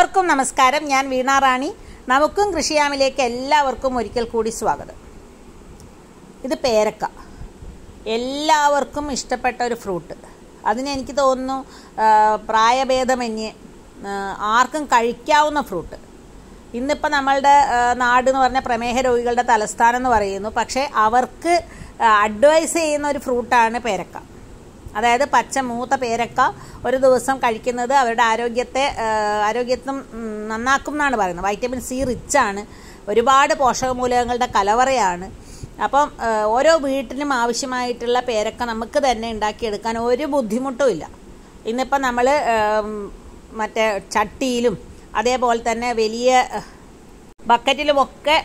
എല്ലാവർക്കും നമസ്കാരം ഞാൻ വീണാ റാണി നമുക്കും കൃഷിയാമിലേക്ക് എല്ലാവർക്കും ഒരിക്കൽ കൂടി സ്വാഗതം ഇത് പേരക്ക എല്ലാവർക്കും ഇഷ്ടപ്പെട്ട ഒരു ഫ്രൂട്ട് അതിന് എനിക്ക് തോന്നുന്നു പ്രായഭേദമന്യേ ആർക്കും കഴിക്കാവുന്ന ഫ്രൂട്ട് ഇന്നിപ്പോൾ നമ്മളുടെ നാട് എന്ന് പറഞ്ഞ പ്രമേഹ രോഗികളുടെ തലസ്ഥാനം എന്ന് പറയുന്നു പക്ഷേ അവർക്ക് അഡ്വൈസ് ചെയ്യുന്ന ഒരു ഫ്രൂട്ടാണ് പേരക്ക അതായത് പച്ച മൂത്ത പേരക്ക ഒരു ദിവസം കഴിക്കുന്നത് അവരുടെ ആരോഗ്യത്തെ ആരോഗ്യത്തിനും നന്നാക്കും എന്നാണ് പറയുന്നത് വൈറ്റമിൻ സി റിച്ചാണ് ഒരുപാട് പോഷകമൂലകങ്ങളുടെ കലവറയാണ് അപ്പം ഓരോ വീട്ടിനും ആവശ്യമായിട്ടുള്ള പേരക്ക നമുക്ക് തന്നെ ഉണ്ടാക്കിയെടുക്കാൻ ഒരു ബുദ്ധിമുട്ടും ഇല്ല ഇന്നിപ്പം നമ്മൾ മറ്റേ ചട്ടിയിലും അതേപോലെ തന്നെ വലിയ ബക്കറ്റിലുമൊക്കെ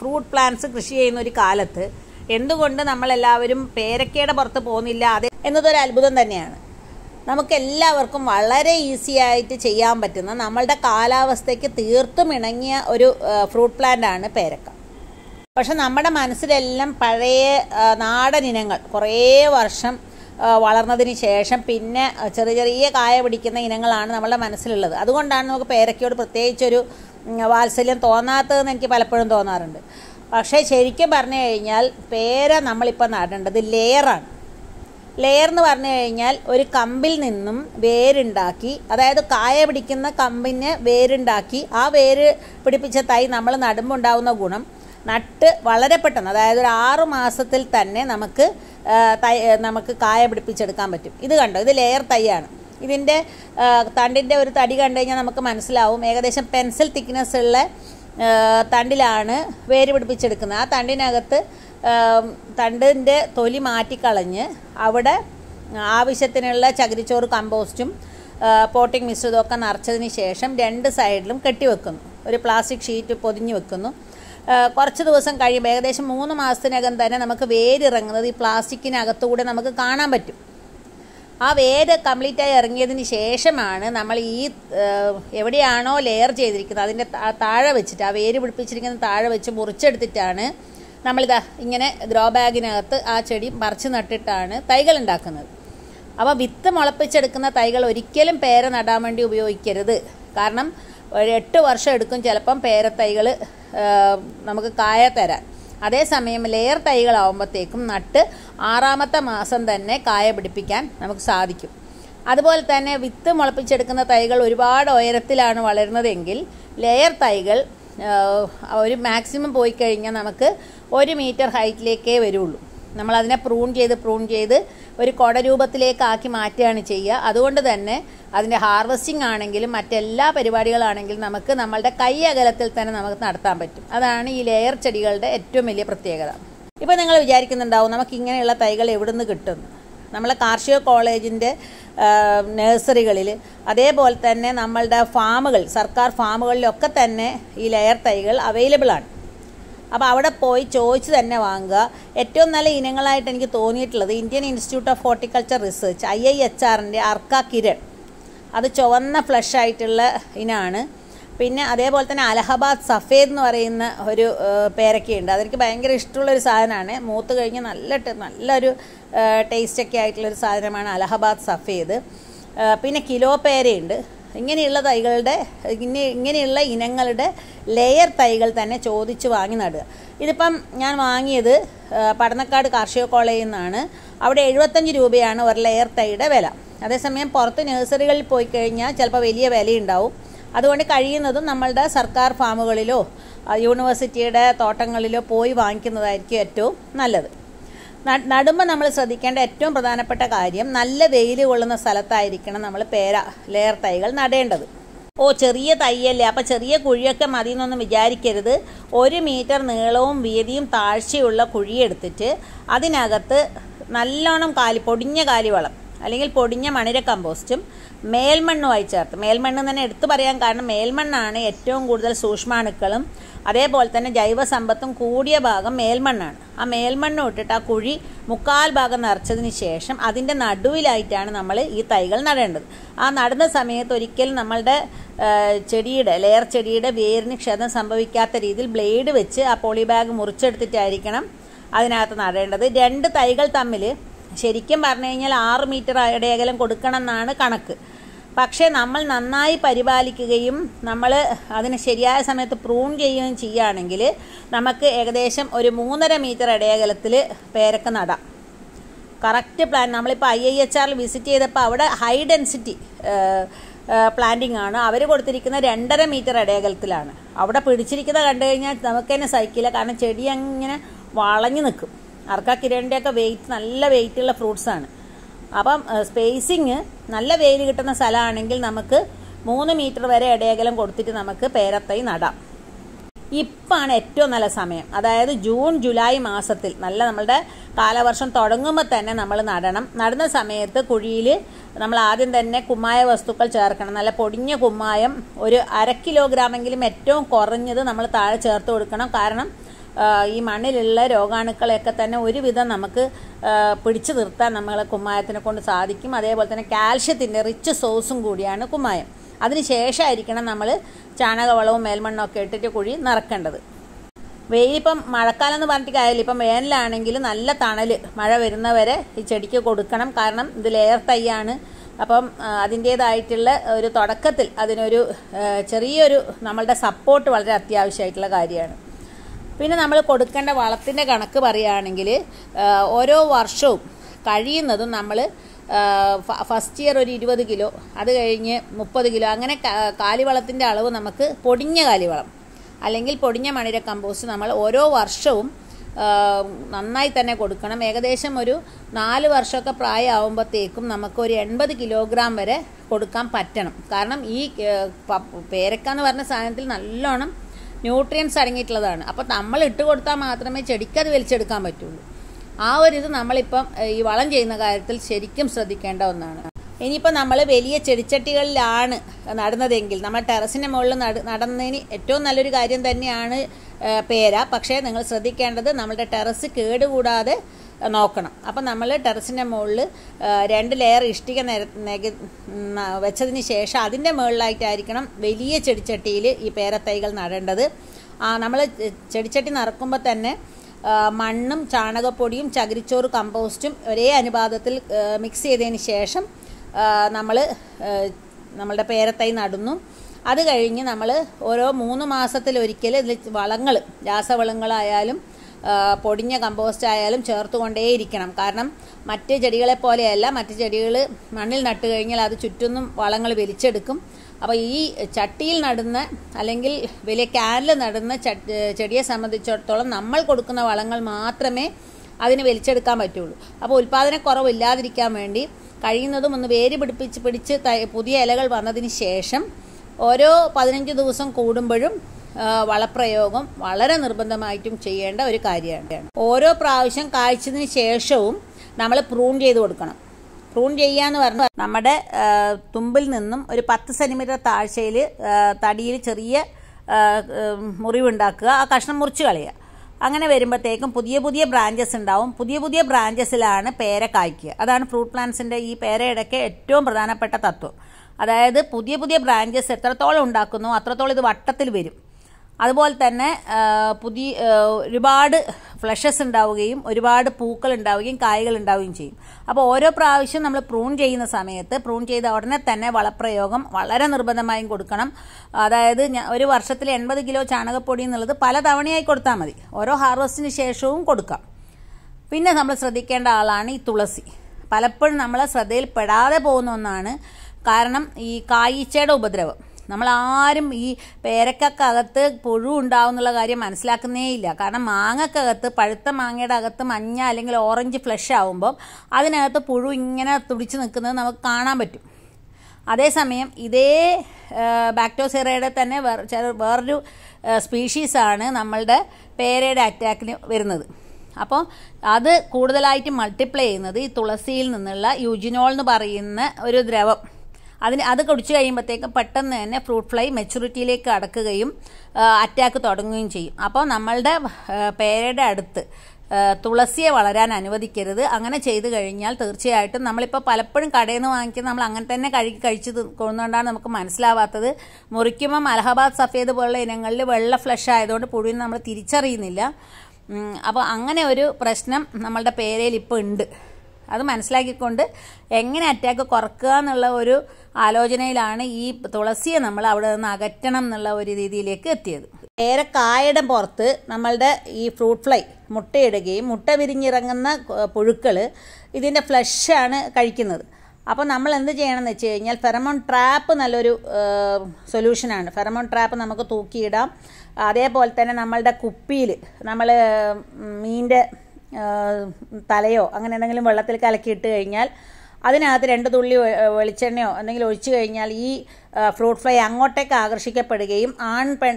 ഫ്രൂട്ട് പ്ലാന്റ്സ് കൃഷി ചെയ്യുന്ന ഒരു കാലത്ത് എന്തുകൊണ്ട് നമ്മളെല്ലാവരും പേരക്കയുടെ പുറത്ത് പോകുന്നില്ല അതേ എന്നതൊരു അത്ഭുതം തന്നെയാണ് നമുക്കെല്ലാവർക്കും വളരെ ഈസി ആയിട്ട് ചെയ്യാൻ പറ്റുന്ന നമ്മളുടെ കാലാവസ്ഥയ്ക്ക് തീർത്തും ഇണങ്ങിയ ഒരു ഫ്രൂട്ട് പ്ലാന്റ് ആണ് പേരക്ക പക്ഷെ നമ്മുടെ മനസ്സിലെല്ലാം പഴയ നാടൻ ഇനങ്ങൾ കുറേ വർഷം വളർന്നതിന് ശേഷം പിന്നെ ചെറിയ ചെറിയ കായ പിടിക്കുന്ന ഇനങ്ങളാണ് നമ്മുടെ മനസ്സിലുള്ളത് അതുകൊണ്ടാണ് നമുക്ക് പേരക്കയോട് പ്രത്യേകിച്ചൊരു വാത്സല്യം തോന്നാത്തതെന്ന് എനിക്ക് പലപ്പോഴും തോന്നാറുണ്ട് പക്ഷേ ശരിക്കും പറഞ്ഞു കഴിഞ്ഞാൽ പേര നമ്മളിപ്പോൾ നടേണ്ടത് ലെയറാണ് ലെയർ എന്ന് പറഞ്ഞു കഴിഞ്ഞാൽ ഒരു കമ്പിൽ നിന്നും വേരുണ്ടാക്കി അതായത് കായ പിടിക്കുന്ന കമ്പിന് വേരുണ്ടാക്കി ആ വേര് പിടിപ്പിച്ച തൈ നമ്മൾ നടുമ്പുണ്ടാവുന്ന ഗുണം നട്ട് വളരെ പെട്ടെന്ന് അതായത് ഒരു ആറ് മാസത്തിൽ തന്നെ നമുക്ക് തൈ നമുക്ക് കായ പിടിപ്പിച്ചെടുക്കാൻ പറ്റും ഇത് കണ്ടോ ഇത് ലെയർ തൈയാണ് ഇതിൻ്റെ തണ്ടിൻ്റെ ഒരു തടി കണ്ടു കഴിഞ്ഞാൽ നമുക്ക് മനസ്സിലാവും ഏകദേശം പെൻസിൽ തിക്നെസ് ഉള്ള തണ്ടിലാണ് വേര് പിടിപ്പിച്ചെടുക്കുന്നത് ആ തണ്ടിനകത്ത് തണ്ടിൻ്റെ തൊലി മാറ്റിക്കളഞ്ഞ് അവിടെ ആവശ്യത്തിനുള്ള ചകിരിച്ചോറ് കമ്പോസ്റ്റും പോട്ടിംഗ് മിശ്രിതമൊക്കെ നിറച്ചതിന് ശേഷം രണ്ട് സൈഡിലും കെട്ടിവെക്കുന്നു ഒരു പ്ലാസ്റ്റിക് ഷീറ്റ് പൊതിഞ്ഞ് വെക്കുന്നു കുറച്ച് ദിവസം കഴിയുമ്പോൾ ഏകദേശം മൂന്ന് മാസത്തിനകം തന്നെ നമുക്ക് വേരിറങ്ങുന്നത് ഈ പ്ലാസ്റ്റിക്കിനകത്തുകൂടെ നമുക്ക് കാണാൻ പറ്റും ആ വേര് കംപ്ലീറ്റായി ഇറങ്ങിയതിന് ശേഷമാണ് നമ്മൾ ഈ എവിടെയാണോ ലെയർ ചെയ്തിരിക്കുന്നത് അതിൻ്റെ താഴെ വെച്ചിട്ട് ആ വേര് പിടിപ്പിച്ചിരിക്കുന്ന താഴെ വെച്ച് മുറിച്ചെടുത്തിട്ടാണ് നമ്മളിതാ ഇങ്ങനെ ഗ്രോ ബാഗിനകത്ത് ആ ചെടി മറിച്ച് നട്ടിട്ടാണ് തൈകൾ ഉണ്ടാക്കുന്നത് അപ്പോൾ വിത്ത് മുളപ്പിച്ചെടുക്കുന്ന തൈകൾ ഒരിക്കലും പേര നടാൻ വേണ്ടി ഉപയോഗിക്കരുത് കാരണം ഒരു എട്ട് വർഷം എടുക്കും ചിലപ്പം പേരത്തൈകൾ നമുക്ക് കായ തരാൻ അതേസമയം ലെയർ തൈകളാവുമ്പോഴത്തേക്കും നട്ട് ആറാമത്തെ മാസം തന്നെ കായ പിടിപ്പിക്കാൻ നമുക്ക് സാധിക്കും അതുപോലെ തന്നെ വിത്ത് മുളപ്പിച്ചെടുക്കുന്ന തൈകൾ ഒരുപാട് ഉയരത്തിലാണ് വളരുന്നതെങ്കിൽ ലെയർ തൈകൾ ഒരു മാക്സിമം പോയി കഴിഞ്ഞാൽ നമുക്ക് ഒരു മീറ്റർ ഹൈറ്റിലേക്കേ വരുള്ളൂ നമ്മളതിനെ പ്രൂൺ ചെയ്ത് പ്രൂൺ ചെയ്ത് ഒരു കൊട രൂപത്തിലേക്കാക്കി മാറ്റുകയാണ് ചെയ്യുക അതുകൊണ്ട് തന്നെ അതിൻ്റെ ഹാർവസ്റ്റിംഗ് ആണെങ്കിലും മറ്റെല്ലാ പരിപാടികളാണെങ്കിലും നമുക്ക് നമ്മളുടെ കൈ അകലത്തിൽ തന്നെ നമുക്ക് നടത്താൻ പറ്റും അതാണ് ഈ ലെയർ ചെടികളുടെ ഏറ്റവും വലിയ പ്രത്യേകത ഇപ്പോൾ നിങ്ങൾ വിചാരിക്കുന്നുണ്ടാവും നമുക്ക് ഇങ്ങനെയുള്ള തൈകൾ എവിടെ നിന്ന് കിട്ടും നമ്മളെ കാർഷിക കോളേജിൻ്റെ നഴ്സറികളിൽ അതേപോലെ തന്നെ നമ്മളുടെ ഫാമുകൾ സർക്കാർ ഫാമുകളിലൊക്കെ തന്നെ ഈ ലെയർ തൈകൾ ആണ് അപ്പോൾ അവിടെ പോയി ചോദിച്ച് തന്നെ വാങ്ങുക ഏറ്റവും നല്ല ഇനങ്ങളായിട്ട് എനിക്ക് തോന്നിയിട്ടുള്ളത് Indian institute of horticulture research I I H ആറിൻ്റെ അർക്ക കിരൺ അത് ചുവന്ന ഫ്ലഷ് ആയിട്ടുള്ള ഇനമാണ് പിന്നെ അതേപോലെ തന്നെ അലഹബാദ് സഫേദ് എന്ന് പറയുന്ന ഒരു പേരക്കയുണ്ട് അതെനിക്ക് ഭയങ്കര ഇഷ്ടമുള്ളൊരു സാധനമാണ് മൂത്ത് കഴിഞ്ഞ് നല്ല നല്ലൊരു ടേസ്റ്റൊക്കെ ആയിട്ടുള്ളൊരു സാധനമാണ് അലഹബാദ് സഫേദ് പിന്നെ കിലോ പേരയുണ്ട് ഇങ്ങനെയുള്ള തൈകളുടെ ഇങ്ങനെ ഇങ്ങനെയുള്ള ഇനങ്ങളുടെ ലെയർ തൈകൾ തന്നെ ചോദിച്ച് വാങ്ങി നടുക ഇതിപ്പം ഞാൻ വാങ്ങിയത് പടന്നക്കാട് കാർഷിക കോളേജിൽ നിന്നാണ് അവിടെ എഴുപത്തഞ്ച് രൂപയാണ് ഒരു ലെയർ തൈയുടെ വില അതേസമയം പുറത്ത് നഴ്സറികളിൽ പോയി കഴിഞ്ഞാൽ ചിലപ്പോൾ വലിയ വിലയുണ്ടാവും അതുകൊണ്ട് കഴിയുന്നതും നമ്മളുടെ സർക്കാർ ഫാമുകളിലോ യൂണിവേഴ്സിറ്റിയുടെ തോട്ടങ്ങളിലോ പോയി വാങ്ങിക്കുന്നതായിരിക്കും ഏറ്റവും നല്ലത് നടുമ്പോൾ നമ്മൾ ശ്രദ്ധിക്കേണ്ട ഏറ്റവും പ്രധാനപ്പെട്ട കാര്യം നല്ല വെയിൽ കൊള്ളുന്ന സ്ഥലത്തായിരിക്കണം നമ്മൾ പേര ലെയർ തൈകൾ നടേണ്ടത് ഓ ചെറിയ തൈയല്ലേ അപ്പം ചെറിയ കുഴിയൊക്കെ മതി എന്നൊന്നും വിചാരിക്കരുത് ഒരു മീറ്റർ നീളവും വീതിയും താഴ്ചയുള്ള കുഴിയെടുത്തിട്ട് അതിനകത്ത് നല്ലോണം കാലി പൊടിഞ്ഞ കാലിവളം അല്ലെങ്കിൽ പൊടിഞ്ഞ മണിര കമ്പോസ്റ്റും മേൽമണ്ണുമായി ചേർത്ത് മേൽമണ്ണ് തന്നെ എടുത്തു പറയാൻ കാരണം മേൽമണ്ണാണ് ഏറ്റവും കൂടുതൽ സൂക്ഷ്മാണുക്കളും അതേപോലെ തന്നെ ജൈവസമ്പത്തും കൂടിയ ഭാഗം മേൽമണ്ണാണ് ആ മേൽമണ്ണ് ഇട്ടിട്ട് ആ കുഴി മുക്കാൽ ഭാഗം നിറച്ചതിന് ശേഷം അതിൻ്റെ നടുവിലായിട്ടാണ് നമ്മൾ ഈ തൈകൾ നടേണ്ടത് ആ നടുന്ന സമയത്ത് ഒരിക്കലും നമ്മളുടെ ചെടിയുടെ ലെയർ ചെടിയുടെ വേരിന് ക്ഷതം സംഭവിക്കാത്ത രീതിയിൽ ബ്ലേഡ് വെച്ച് ആ പോളി ബാഗ് മുറിച്ചെടുത്തിട്ടായിരിക്കണം അതിനകത്ത് നടേണ്ടത് രണ്ട് തൈകൾ തമ്മിൽ ശരിക്കും പറഞ്ഞു കഴിഞ്ഞാൽ ആറ് മീറ്റർ ഇടയകലം കൊടുക്കണം എന്നാണ് കണക്ക് പക്ഷേ നമ്മൾ നന്നായി പരിപാലിക്കുകയും നമ്മൾ അതിന് ശരിയായ സമയത്ത് പ്രൂൺ ചെയ്യുകയും ചെയ്യുകയാണെങ്കിൽ നമുക്ക് ഏകദേശം ഒരു മൂന്നര മീറ്റർ ഇടയകലത്തിൽ പേരക്ക നടാം കറക്റ്റ് പ്ലാൻ നമ്മളിപ്പോൾ ഐ ഐ എച്ച് ആറിൽ വിസിറ്റ് ചെയ്തപ്പോൾ അവിടെ ഹൈ ഡെൻസിറ്റി പ്ലാന്റിംഗ് ആണ് അവർ കൊടുത്തിരിക്കുന്ന രണ്ടര മീറ്റർ ഇടയകലത്തിലാണ് അവിടെ പിടിച്ചിരിക്കുന്നത് കണ്ടു കഴിഞ്ഞാൽ നമുക്ക് തന്നെ സഹിക്കില്ല കാരണം ചെടി അങ്ങനെ വളഞ്ഞു നിൽക്കും അർക്ക കിരണിൻ്റെയൊക്കെ വെയിറ്റ് നല്ല വെയിറ്റ് ഉള്ള ഫ്രൂട്ട്സ് ആണ് അപ്പം സ്പേസിങ് നല്ല വെയിൽ കിട്ടുന്ന സ്ഥലമാണെങ്കിൽ നമുക്ക് മൂന്ന് മീറ്റർ വരെ ഇടയകലം കൊടുത്തിട്ട് നമുക്ക് പേരത്തൈ നടാം ഇപ്പാണ് ഏറ്റവും നല്ല സമയം അതായത് ജൂൺ ജൂലൈ മാസത്തിൽ നല്ല നമ്മളുടെ കാലവർഷം തുടങ്ങുമ്പോൾ തന്നെ നമ്മൾ നടണം നടുന്ന സമയത്ത് കുഴിയിൽ നമ്മൾ ആദ്യം തന്നെ കുമ്മായ വസ്തുക്കൾ ചേർക്കണം നല്ല പൊടിഞ്ഞ കുമ്മായം ഒരു അര കിലോഗ്രാമെങ്കിലും ഏറ്റവും കുറഞ്ഞത് നമ്മൾ താഴെ ചേർത്ത് കൊടുക്കണം കാരണം ഈ മണ്ണിലുള്ള രോഗാണുക്കളെയൊക്കെ തന്നെ ഒരുവിധം നമുക്ക് പിടിച്ചു നിർത്താൻ നമ്മളെ കുമ്മായത്തിനെ കൊണ്ട് സാധിക്കും അതേപോലെ തന്നെ കാൽഷ്യത്തിൻ്റെ റിച്ച് സോഴ്സും കൂടിയാണ് കുമ്മായം അതിനുശേഷമായിരിക്കണം നമ്മൾ ചാണകവളവും മേൽമണ്ണും ഒക്കെ ഇട്ടിട്ട് കുഴി നിറക്കേണ്ടത് വെയിലിപ്പം മഴക്കാലം എന്ന് പറഞ്ഞിട്ട് കാര്യമില്ല ഇപ്പം വേനലാണെങ്കിൽ നല്ല തണൽ മഴ വരുന്നവരെ ഈ ചെടിക്ക് കൊടുക്കണം കാരണം ഇത് ലെയർ തൈയാണ് അപ്പം അതിൻ്റേതായിട്ടുള്ള ഒരു തുടക്കത്തിൽ അതിനൊരു ചെറിയൊരു നമ്മളുടെ സപ്പോർട്ട് വളരെ അത്യാവശ്യമായിട്ടുള്ള കാര്യമാണ് പിന്നെ നമ്മൾ കൊടുക്കേണ്ട വളത്തിൻ്റെ കണക്ക് പറയുകയാണെങ്കിൽ ഓരോ വർഷവും കഴിയുന്നതും നമ്മൾ ഫസ്റ്റ് ഇയർ ഒരു ഇരുപത് കിലോ അത് കഴിഞ്ഞ് മുപ്പത് കിലോ അങ്ങനെ കാലിവളത്തിൻ്റെ അളവ് നമുക്ക് പൊടിഞ്ഞ കാലിവളം അല്ലെങ്കിൽ പൊടിഞ്ഞ മണിര കമ്പോസ്റ്റ് നമ്മൾ ഓരോ വർഷവും നന്നായി തന്നെ കൊടുക്കണം ഏകദേശം ഒരു നാല് വർഷമൊക്കെ പ്രായമാകുമ്പോഴത്തേക്കും നമുക്കൊരു എൺപത് കിലോഗ്രാം വരെ കൊടുക്കാൻ പറ്റണം കാരണം ഈ പേരക്ക എന്ന് പറഞ്ഞ സാധനത്തിൽ നല്ലോണം ന്യൂട്രിയൻസ് അടങ്ങിയിട്ടുള്ളതാണ് അപ്പോൾ നമ്മൾ ഇട്ട് കൊടുത്താൽ മാത്രമേ ചെടിക്കത് അത് വലിച്ചെടുക്കാൻ പറ്റുള്ളൂ ആ ഒരു ഇത് നമ്മളിപ്പം ഈ വളം ചെയ്യുന്ന കാര്യത്തിൽ ശരിക്കും ശ്രദ്ധിക്കേണ്ട ഒന്നാണ് ഇനിയിപ്പോൾ നമ്മൾ വലിയ ചെടിച്ചട്ടികളിലാണ് നടന്നതെങ്കിൽ നമ്മൾ ടെറസിൻ്റെ മുകളിൽ നട നടന്നതിന് ഏറ്റവും നല്ലൊരു കാര്യം തന്നെയാണ് പേര പക്ഷേ നിങ്ങൾ ശ്രദ്ധിക്കേണ്ടത് നമ്മളുടെ ടെറസ് കേടുകൂടാതെ നോക്കണം അപ്പം നമ്മൾ ടെറസിൻ്റെ മുകളിൽ രണ്ട് ലെയർ ഇഷ്ടിക നിക വെച്ചതിന് ശേഷം അതിൻ്റെ മുകളിലായിട്ടായിരിക്കണം വലിയ ചെടിച്ചട്ടിയിൽ ഈ പേരത്തൈകൾ നടേണ്ടത് നമ്മൾ ചെടിച്ചട്ടി നിറക്കുമ്പോൾ തന്നെ മണ്ണും ചാണകപ്പൊടിയും ചകിരിച്ചോറ് കമ്പോസ്റ്റും ഒരേ അനുപാതത്തിൽ മിക്സ് ചെയ്തതിന് ശേഷം നമ്മൾ നമ്മളുടെ പേരത്തൈ നടുന്നു അത് കഴിഞ്ഞ് നമ്മൾ ഓരോ മൂന്ന് മാസത്തിലൊരിക്കൽ ഇതിൽ വളങ്ങൾ രാസവളങ്ങളായാലും പൊടിഞ്ഞ കമ്പോസ്റ്റ് ആയാലും ചേർത്തുകൊണ്ടേയിരിക്കണം കാരണം മറ്റ് ചെടികളെ പോലെയല്ല മറ്റ് ചെടികൾ മണ്ണിൽ നട്ടു കഴിഞ്ഞാൽ അത് ചുറ്റുന്നും വളങ്ങൾ വലിച്ചെടുക്കും അപ്പോൾ ഈ ചട്ടിയിൽ നടുന്ന അല്ലെങ്കിൽ വലിയ ക്യാനിൽ നടുന്ന ചെടിയെ സംബന്ധിച്ചിടത്തോളം നമ്മൾ കൊടുക്കുന്ന വളങ്ങൾ മാത്രമേ അതിന് വലിച്ചെടുക്കാൻ പറ്റുള്ളൂ അപ്പോൾ ഉൽപ്പാദനക്കുറവില്ലാതിരിക്കാൻ വേണ്ടി കഴിയുന്നതും ഒന്ന് വേര് പിടിപ്പിച്ച് പിടിച്ച് പുതിയ ഇലകൾ വന്നതിന് ശേഷം ഓരോ പതിനഞ്ച് ദിവസം കൂടുമ്പോഴും വളപ്രയോഗം വളരെ നിർബന്ധമായിട്ടും ചെയ്യേണ്ട ഒരു കാര്യമാണ് ഓരോ പ്രാവശ്യം കാഴ്ചതിന് ശേഷവും നമ്മൾ പ്രൂൺ ചെയ്ത് കൊടുക്കണം പ്രൂൺ ചെയ്യാന്ന് പറഞ്ഞാൽ നമ്മുടെ തുമ്പിൽ നിന്നും ഒരു പത്ത് സെന്റിമീറ്റർ താഴ്ചയിൽ തടിയിൽ ചെറിയ മുറിവുണ്ടാക്കുക ആ കഷ്ണം മുറിച്ച് കളയുക അങ്ങനെ വരുമ്പോഴത്തേക്കും പുതിയ പുതിയ ബ്രാഞ്ചസ് ഉണ്ടാവും പുതിയ പുതിയ ബ്രാഞ്ചസിലാണ് പേര കായ്ക്കുക അതാണ് ഫ്രൂട്ട് പ്ലാന്റ്സിൻ്റെ ഈ പേരയിടയ്ക്ക് ഏറ്റവും പ്രധാനപ്പെട്ട തത്വം അതായത് പുതിയ പുതിയ ബ്രാഞ്ചസ് എത്രത്തോളം ഉണ്ടാക്കുന്നു അത്രത്തോളം ഇത് വട്ടത്തിൽ വരും അതുപോലെ തന്നെ പുതിയ ഒരുപാട് ഫ്ലഷസ് ഉണ്ടാവുകയും ഒരുപാട് പൂക്കൾ ഉണ്ടാവുകയും കായകൾ ഉണ്ടാവുകയും ചെയ്യും അപ്പോൾ ഓരോ പ്രാവശ്യം നമ്മൾ പ്രൂൺ ചെയ്യുന്ന സമയത്ത് പ്രൂൺ ചെയ്ത ഉടനെ തന്നെ വളപ്രയോഗം വളരെ നിർബന്ധമായും കൊടുക്കണം അതായത് ഒരു വർഷത്തിൽ എൺപത് കിലോ ചാണകപ്പൊടി എന്നുള്ളത് പല തവണയായി കൊടുത്താൽ മതി ഓരോ ഹാർവസ്റ്റിന് ശേഷവും കൊടുക്കാം പിന്നെ നമ്മൾ ശ്രദ്ധിക്കേണ്ട ആളാണ് ഈ തുളസി പലപ്പോഴും നമ്മൾ ശ്രദ്ധയിൽപ്പെടാതെ പോകുന്ന ഒന്നാണ് കാരണം ഈ കായീച്ചയുടെ ഉപദ്രവം നമ്മളാരും ഈ പേരക്കകത്ത് പുഴു ഉണ്ടാവും എന്നുള്ള കാര്യം മനസ്സിലാക്കുന്നേ ഇല്ല കാരണം മാങ്ങക്കകത്ത് പഴുത്ത മാങ്ങയുടെ അകത്ത് മഞ്ഞ അല്ലെങ്കിൽ ഓറഞ്ച് ഫ്ലഷ് ആവുമ്പം അതിനകത്ത് പുഴു ഇങ്ങനെ തുടിച്ച് നിൽക്കുന്നത് നമുക്ക് കാണാൻ പറ്റും അതേസമയം ഇതേ ബാക്ടോസെറയുടെ തന്നെ വേറെ വേറൊരു സ്പീഷീസാണ് നമ്മളുടെ പേരയുടെ അറ്റാക്കിന് വരുന്നത് അപ്പോൾ അത് കൂടുതലായിട്ട് മൾട്ടിപ്ലൈ ചെയ്യുന്നത് ഈ തുളസിയിൽ നിന്നുള്ള യൂജിനോൾ എന്ന് പറയുന്ന ഒരു ദ്രവം അതിന് അത് കുടിച്ചു കഴിയുമ്പോഴത്തേക്കും പെട്ടെന്ന് തന്നെ ഫ്രൂട്ട് ഫ്ലൈ മെച്യൂരിറ്റിയിലേക്ക് അടക്കുകയും അറ്റാക്ക് തുടങ്ങുകയും ചെയ്യും അപ്പോൾ നമ്മളുടെ പേരയുടെ അടുത്ത് തുളസിയെ വളരാൻ അനുവദിക്കരുത് അങ്ങനെ ചെയ്തു കഴിഞ്ഞാൽ തീർച്ചയായിട്ടും നമ്മളിപ്പോൾ പലപ്പോഴും കടയിൽ നിന്ന് വാങ്ങിക്കുന്നത് നമ്മൾ അങ്ങനെ തന്നെ കഴുകി കഴിച്ച് കൊണ്ടുകൊണ്ടാണ് നമുക്ക് മനസ്സിലാവാത്തത് മുറിക്കുമ്പം അലഹബാദ് സഫേദ് പോലുള്ള ഇനങ്ങളിൽ വെള്ള ഫ്ലഷ് ആയതുകൊണ്ട് പുഴുവിന് നമ്മൾ തിരിച്ചറിയുന്നില്ല അപ്പോൾ അങ്ങനെ ഒരു പ്രശ്നം നമ്മളുടെ പേരയിൽ ഇപ്പോൾ ഉണ്ട് അത് മനസ്സിലാക്കിക്കൊണ്ട് എങ്ങനെ അറ്റാക്ക് കുറക്കുക എന്നുള്ള ഒരു ആലോചനയിലാണ് ഈ തുളസിയെ നമ്മൾ അവിടെ നിന്ന് അകറ്റണം എന്നുള്ള ഒരു രീതിയിലേക്ക് എത്തിയത് നേരെ കായയുടെ പുറത്ത് നമ്മളുടെ ഈ ഫ്രൂട്ട് ഫ്ലൈ മുട്ടയിടുകയും മുട്ട വിരിഞ്ഞിറങ്ങുന്ന പുഴുക്കൾ ഇതിൻ്റെ ഫ്ലഷാണ് കഴിക്കുന്നത് അപ്പോൾ നമ്മൾ എന്ത് ചെയ്യണമെന്ന് വെച്ച് കഴിഞ്ഞാൽ ഫെറമോൺ ട്രാപ്പ് നല്ലൊരു സൊല്യൂഷനാണ് ഫെറമോൺ ട്രാപ്പ് നമുക്ക് തൂക്കിയിടാം അതേപോലെ തന്നെ നമ്മളുടെ കുപ്പിയിൽ നമ്മൾ മീൻ്റെ തലയോ അങ്ങനെ എന്തെങ്കിലും വെള്ളത്തിൽ കലക്കിയിട്ട് കഴിഞ്ഞാൽ അതിനകത്ത് രണ്ട് തുള്ളി വെളിച്ചെണ്ണയോ എന്തെങ്കിലും ഒഴിച്ചു കഴിഞ്ഞാൽ ഈ ഫ്രൂട്ട് ഫ്ലൈ അങ്ങോട്ടേക്ക് ആകർഷിക്കപ്പെടുകയും ആൺ പെൺ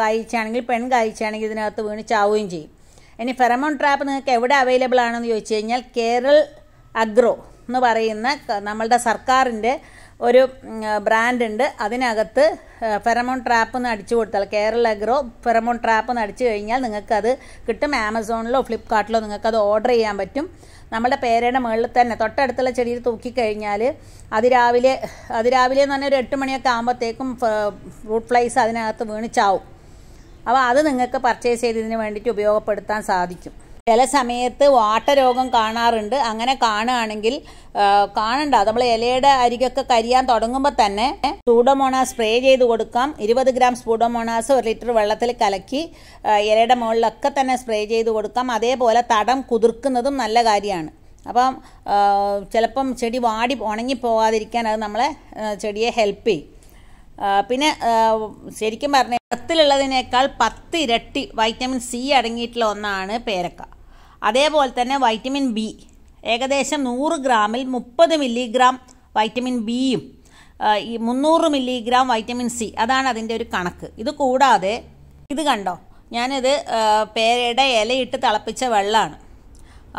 കായ്ച്ചാണെങ്കിൽ പെൺ കായ്ച്ചാണെങ്കിൽ ഇതിനകത്ത് വീണ് ചാവുകയും ചെയ്യും ഇനി ഫെറമോൺ ട്രാപ്പ് നിങ്ങൾക്ക് എവിടെ അവൈലബിൾ ആണെന്ന് ചോദിച്ചു കഴിഞ്ഞാൽ കേരൾ അഗ്രോ എന്ന് പറയുന്ന നമ്മളുടെ സർക്കാരിൻ്റെ ഒരു ബ്രാൻഡ് ഉണ്ട് അതിനകത്ത് ഫെറമോൺ ട്രാപ്പ് എന്ന് അടിച്ചു കൊടുത്താൽ കേരള അഗ്രോ ഫെറമോൺ ട്രാപ്പ് എന്ന് അടിച്ചു കഴിഞ്ഞാൽ നിങ്ങൾക്കത് കിട്ടും ആമസോണിലോ ഫ്ലിപ്കാർട്ടിലോ നിങ്ങൾക്കത് ഓർഡർ ചെയ്യാൻ പറ്റും നമ്മുടെ പേരയുടെ മുകളിൽ തന്നെ തൊട്ടടുത്തുള്ള ചെടിയിൽ തൂക്കിക്കഴിഞ്ഞാൽ അതിരാവിലെ അതിരാവിലെ എന്ന് പറഞ്ഞാൽ ഒരു എട്ട് മണിയൊക്കെ ആകുമ്പോഴത്തേക്കും റൂട്ട് ഫ്ലൈസ് അതിനകത്ത് വീണിച്ചാവും അപ്പോൾ അത് നിങ്ങൾക്ക് പർച്ചേസ് ചെയ്തതിന് വേണ്ടിയിട്ട് ഉപയോഗപ്പെടുത്താൻ സാധിക്കും ചില സമയത്ത് വാട്ടരോഗം കാണാറുണ്ട് അങ്ങനെ കാണുകയാണെങ്കിൽ കാണണ്ട നമ്മൾ ഇലയുടെ അരികൊക്കെ കരിയാൻ തുടങ്ങുമ്പോൾ തന്നെ സൂഡോമോണാസ് സ്പ്രേ ചെയ്ത് കൊടുക്കാം ഇരുപത് ഗ്രാം സൂഡോമോണാസ് ഒരു ലിറ്റർ വെള്ളത്തിൽ കലക്കി ഇലയുടെ മുകളിലൊക്കെ തന്നെ സ്പ്രേ ചെയ്ത് കൊടുക്കാം അതേപോലെ തടം കുതിർക്കുന്നതും നല്ല കാര്യമാണ് അപ്പം ചിലപ്പം ചെടി വാടി ഉണങ്ങി പോകാതിരിക്കാൻ അത് നമ്മളെ ചെടിയെ ഹെൽപ്പ് ചെയ്യും പിന്നെ ശരിക്കും പറഞ്ഞാൽ പത്തിലുള്ളതിനേക്കാൾ പത്ത് ഇരട്ടി വൈറ്റമിൻ സി അടങ്ങിയിട്ടുള്ള ഒന്നാണ് പേരക്ക അതേപോലെ തന്നെ വൈറ്റമിൻ ബി ഏകദേശം നൂറ് ഗ്രാമിൽ മുപ്പത് മില്ലിഗ്രാം വൈറ്റമിൻ ബിയും ഈ മുന്നൂറ് മില്ലിഗ്രാം വൈറ്റമിൻ സി അതാണ് അതിൻ്റെ ഒരു കണക്ക് ഇത് കൂടാതെ ഇത് കണ്ടോ ഞാനിത് പേരയുടെ ഇലയിട്ട് തിളപ്പിച്ച വെള്ളമാണ്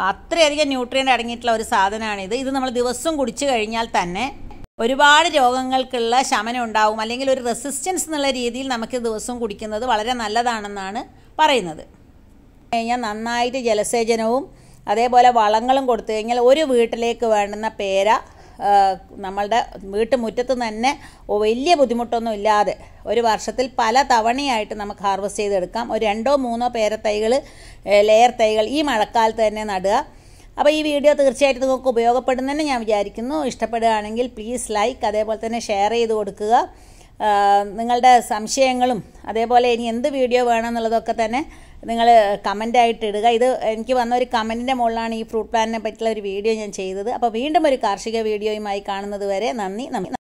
അത്രയധികം ന്യൂട്രിയൻ്റ് അടങ്ങിയിട്ടുള്ള ഒരു സാധനമാണിത് ഇത് നമ്മൾ ദിവസവും കുടിച്ചു കഴിഞ്ഞാൽ തന്നെ ഒരുപാട് രോഗങ്ങൾക്കുള്ള ശമനം ഉണ്ടാവും അല്ലെങ്കിൽ ഒരു റെസിസ്റ്റൻസ് എന്നുള്ള രീതിയിൽ നമുക്ക് ദിവസവും കുടിക്കുന്നത് വളരെ നല്ലതാണെന്നാണ് പറയുന്നത് കഴിഞ്ഞാൽ നന്നായിട്ട് ജലസേചനവും അതേപോലെ വളങ്ങളും കൊടുത്തു കഴിഞ്ഞാൽ ഒരു വീട്ടിലേക്ക് വേണ്ടുന്ന പേര നമ്മളുടെ വീട്ടുമുറ്റത്ത് തന്നെ വലിയ ബുദ്ധിമുട്ടൊന്നും ഇല്ലാതെ ഒരു വർഷത്തിൽ പല തവണയായിട്ട് നമുക്ക് ഹാർവസ്റ്റ് ചെയ്തെടുക്കാം ഒരു രണ്ടോ മൂന്നോ പേര തൈകൾ ലെയർ തൈകൾ ഈ മഴക്കാലത്ത് തന്നെ നടുക അപ്പോൾ ഈ വീഡിയോ തീർച്ചയായിട്ടും നിങ്ങൾക്ക് ഉപയോഗപ്പെടുന്നതെന്ന് ഞാൻ വിചാരിക്കുന്നു ഇഷ്ടപ്പെടുകയാണെങ്കിൽ പ്ലീസ് ലൈക്ക് അതേപോലെ തന്നെ ഷെയർ ചെയ്ത് കൊടുക്കുക നിങ്ങളുടെ സംശയങ്ങളും അതേപോലെ ഇനി എന്ത് വീഡിയോ വേണമെന്നുള്ളതൊക്കെ തന്നെ നിങ്ങൾ കമൻ്റായിട്ട് ഇടുക ഇത് എനിക്ക് വന്ന ഒരു കമൻറ്റിൻ്റെ മുകളിലാണ് ഈ ഫ്രൂട്ട് പ്ലാനിനെ പറ്റിയുള്ള ഒരു വീഡിയോ ഞാൻ ചെയ്തത് അപ്പോൾ വീണ്ടും ഒരു കാർഷിക വീഡിയോയുമായി കാണുന്നത് വരെ നന്ദി നന്ദി